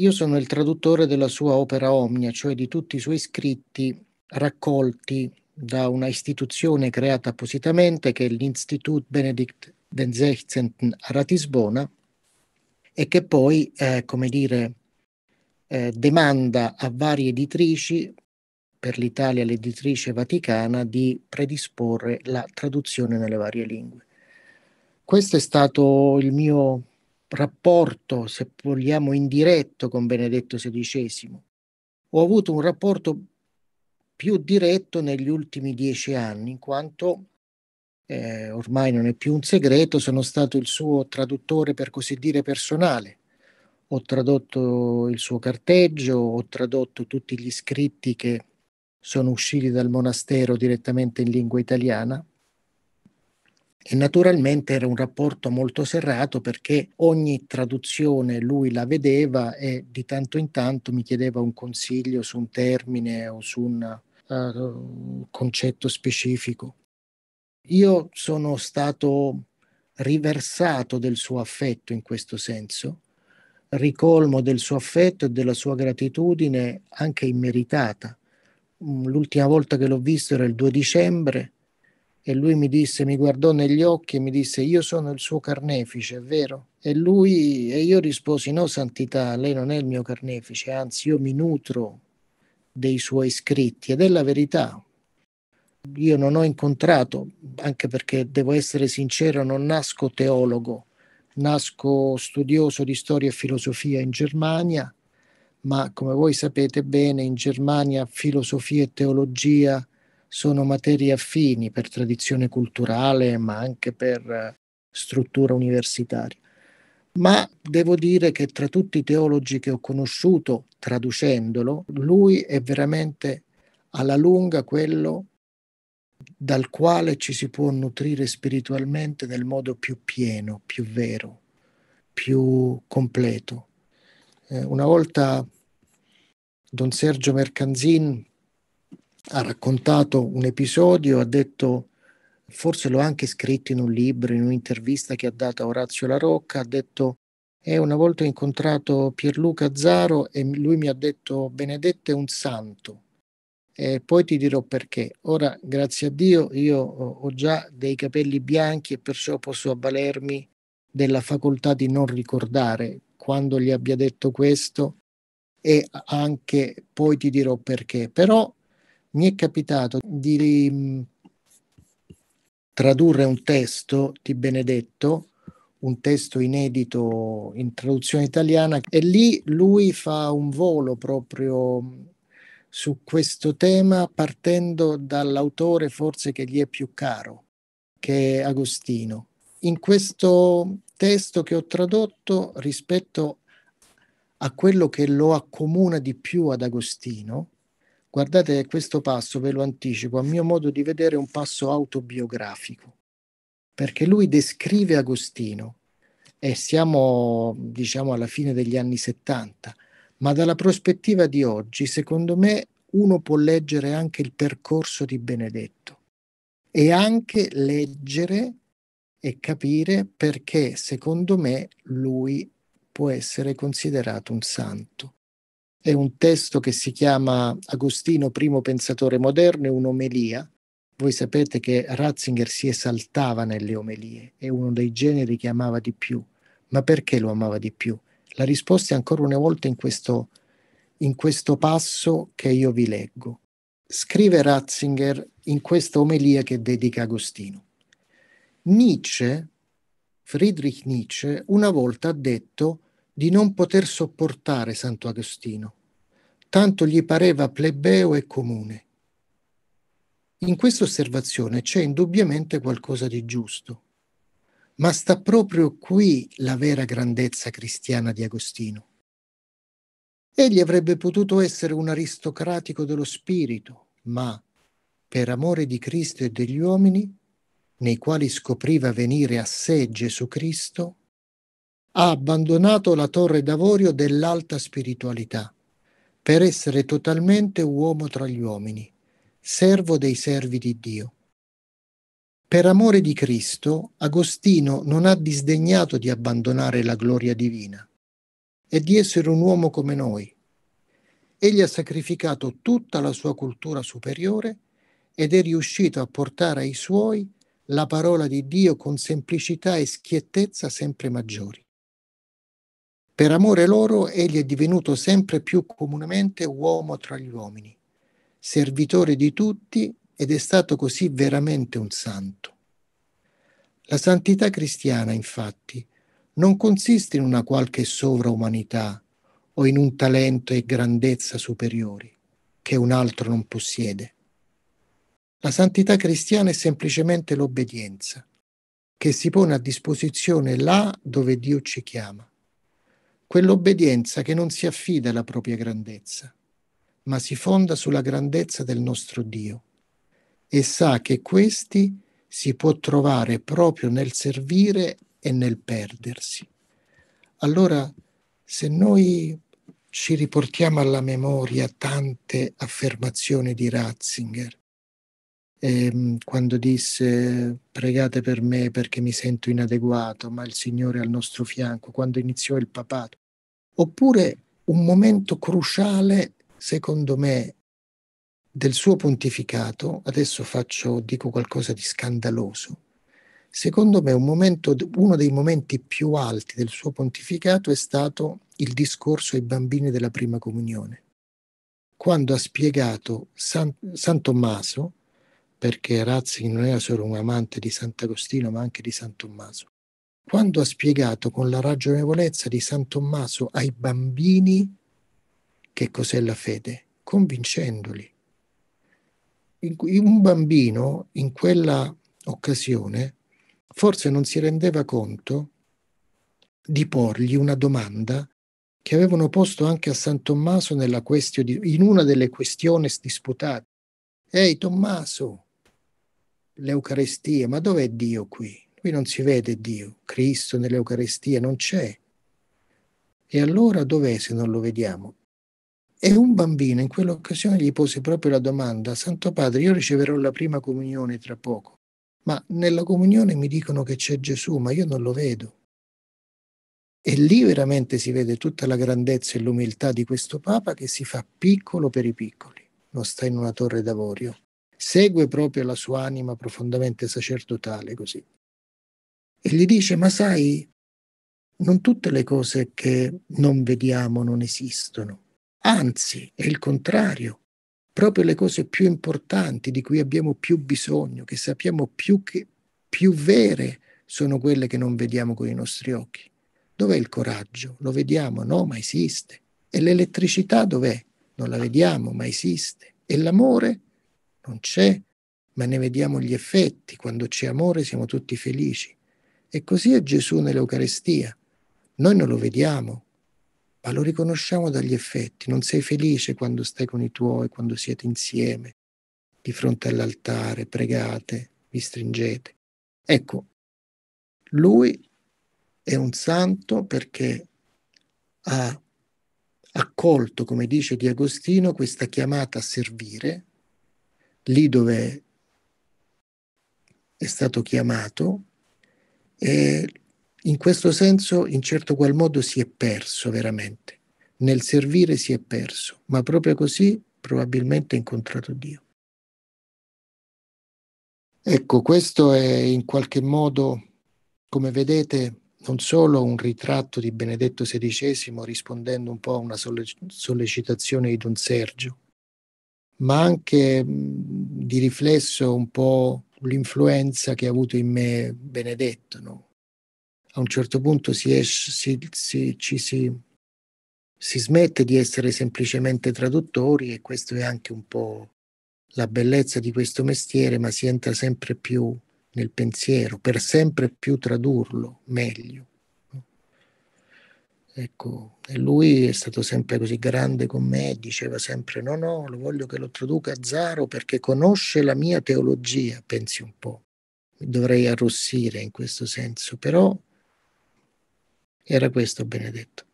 Io sono il traduttore della sua opera omnia, cioè di tutti i suoi scritti raccolti da una istituzione creata appositamente che è l'Institut Benedict XVI a Ratisbona e che poi, eh, come dire, eh, demanda a varie editrici, per l'Italia l'editrice vaticana, di predisporre la traduzione nelle varie lingue. Questo è stato il mio rapporto, se vogliamo, indiretto con Benedetto XVI. Ho avuto un rapporto più diretto negli ultimi dieci anni, in quanto eh, ormai non è più un segreto, sono stato il suo traduttore per così dire personale. Ho tradotto il suo carteggio, ho tradotto tutti gli scritti che sono usciti dal monastero direttamente in lingua italiana e naturalmente era un rapporto molto serrato perché ogni traduzione lui la vedeva e di tanto in tanto mi chiedeva un consiglio su un termine o su un uh, concetto specifico. Io sono stato riversato del suo affetto in questo senso, ricolmo del suo affetto e della sua gratitudine anche immeritata. Mm, l'ultima volta che l'ho visto era il 2 dicembre e lui mi disse, mi guardò negli occhi e mi disse, io sono il suo carnefice, è vero? E lui, e io risposi, no santità, lei non è il mio carnefice, anzi io mi nutro dei suoi scritti ed è la verità. Io non ho incontrato, anche perché devo essere sincero, non nasco teologo, nasco studioso di storia e filosofia in Germania, ma come voi sapete bene in Germania filosofia e teologia sono materie affini per tradizione culturale, ma anche per eh, struttura universitaria. Ma devo dire che tra tutti i teologi che ho conosciuto, traducendolo, lui è veramente alla lunga quello dal quale ci si può nutrire spiritualmente nel modo più pieno, più vero, più completo. Eh, una volta Don Sergio Mercanzin ha raccontato un episodio, ha detto, forse l'ho anche scritto in un libro, in un'intervista che ha dato a Orazio La Rocca, ha detto, e una volta ho incontrato Pierluca Zaro e lui mi ha detto, Benedetto è un santo, e poi ti dirò perché. Ora, grazie a Dio, io ho già dei capelli bianchi e perciò posso avvalermi della facoltà di non ricordare quando gli abbia detto questo e anche poi ti dirò perché. Però mi è capitato di mm, tradurre un testo di Benedetto, un testo inedito in traduzione italiana, e lì lui fa un volo proprio mm, su questo tema partendo dall'autore forse che gli è più caro, che è Agostino. In questo testo che ho tradotto rispetto a quello che lo accomuna di più ad Agostino, Guardate questo passo, ve lo anticipo, a mio modo di vedere è un passo autobiografico, perché lui descrive Agostino e siamo diciamo alla fine degli anni 70, ma dalla prospettiva di oggi, secondo me, uno può leggere anche il percorso di Benedetto e anche leggere e capire perché, secondo me, lui può essere considerato un santo. È un testo che si chiama Agostino, primo pensatore moderno, e un'omelia. Voi sapete che Ratzinger si esaltava nelle omelie, è uno dei generi che amava di più. Ma perché lo amava di più? La risposta è ancora una volta in questo, in questo passo che io vi leggo. Scrive Ratzinger in questa omelia che dedica Agostino. Nietzsche, Friedrich Nietzsche, una volta ha detto di non poter sopportare Santo Agostino tanto gli pareva plebeo e comune. In questa osservazione c'è indubbiamente qualcosa di giusto, ma sta proprio qui la vera grandezza cristiana di Agostino. Egli avrebbe potuto essere un aristocratico dello spirito, ma per amore di Cristo e degli uomini, nei quali scopriva venire a sé Gesù Cristo, ha abbandonato la torre d'avorio dell'alta spiritualità per essere totalmente uomo tra gli uomini, servo dei servi di Dio. Per amore di Cristo, Agostino non ha disdegnato di abbandonare la gloria divina e di essere un uomo come noi. Egli ha sacrificato tutta la sua cultura superiore ed è riuscito a portare ai suoi la parola di Dio con semplicità e schiettezza sempre maggiori. Per amore loro egli è divenuto sempre più comunemente uomo tra gli uomini, servitore di tutti ed è stato così veramente un santo. La santità cristiana, infatti, non consiste in una qualche sovraumanità o in un talento e grandezza superiori che un altro non possiede. La santità cristiana è semplicemente l'obbedienza, che si pone a disposizione là dove Dio ci chiama, quell'obbedienza che non si affida alla propria grandezza, ma si fonda sulla grandezza del nostro Dio e sa che questi si può trovare proprio nel servire e nel perdersi. Allora, se noi ci riportiamo alla memoria tante affermazioni di Ratzinger, ehm, quando disse pregate per me perché mi sento inadeguato, ma il Signore è al nostro fianco, quando iniziò il papato, oppure un momento cruciale, secondo me, del suo pontificato, adesso faccio, dico qualcosa di scandaloso, secondo me un momento, uno dei momenti più alti del suo pontificato è stato il discorso ai bambini della prima comunione, quando ha spiegato San, San Tommaso, perché Razzi non era solo un amante di Sant'Agostino ma anche di San Tommaso, quando ha spiegato con la ragionevolezza di San Tommaso ai bambini che cos'è la fede, convincendoli. Un bambino in quella occasione forse non si rendeva conto di porgli una domanda che avevano posto anche a San Tommaso question, in una delle questioni disputate. Ehi Tommaso, l'Eucarestia, ma dov'è Dio qui? Qui non si vede Dio, Cristo nell'Eucarestia non c'è. E allora dov'è se non lo vediamo? E un bambino in quell'occasione gli pose proprio la domanda, Santo Padre, io riceverò la prima comunione tra poco, ma nella comunione mi dicono che c'è Gesù, ma io non lo vedo. E lì veramente si vede tutta la grandezza e l'umiltà di questo Papa che si fa piccolo per i piccoli, non sta in una torre d'avorio, segue proprio la sua anima profondamente sacerdotale così e gli dice, ma sai, non tutte le cose che non vediamo non esistono, anzi è il contrario. Proprio le cose più importanti di cui abbiamo più bisogno, che sappiamo più, che, più vere, sono quelle che non vediamo con i nostri occhi. Dov'è il coraggio? Lo vediamo, no, ma esiste. E l'elettricità dov'è? Non la vediamo, ma esiste. E l'amore? Non c'è, ma ne vediamo gli effetti. Quando c'è amore siamo tutti felici. E così è Gesù nell'Eucarestia. Noi non lo vediamo, ma lo riconosciamo dagli effetti. Non sei felice quando stai con i tuoi, quando siete insieme, di fronte all'altare, pregate, vi stringete. Ecco, lui è un santo perché ha accolto, come dice Di Agostino, questa chiamata a servire lì dove è stato chiamato eh, in questo senso, in certo qual modo, si è perso veramente. Nel servire si è perso, ma proprio così probabilmente ha incontrato Dio. Ecco, questo è in qualche modo, come vedete, non solo un ritratto di Benedetto XVI rispondendo un po' a una sollecitazione di Don Sergio, ma anche di riflesso un po' l'influenza che ha avuto in me Benedetto. No? A un certo punto si esce, si, si, ci si, si smette di essere semplicemente traduttori e questo è anche un po' la bellezza di questo mestiere, ma si entra sempre più nel pensiero, per sempre più tradurlo meglio. Ecco, e lui è stato sempre così grande con me, diceva sempre no, no, lo voglio che lo traduca a Zaro perché conosce la mia teologia, pensi un po'. dovrei arrossire in questo senso, però era questo Benedetto.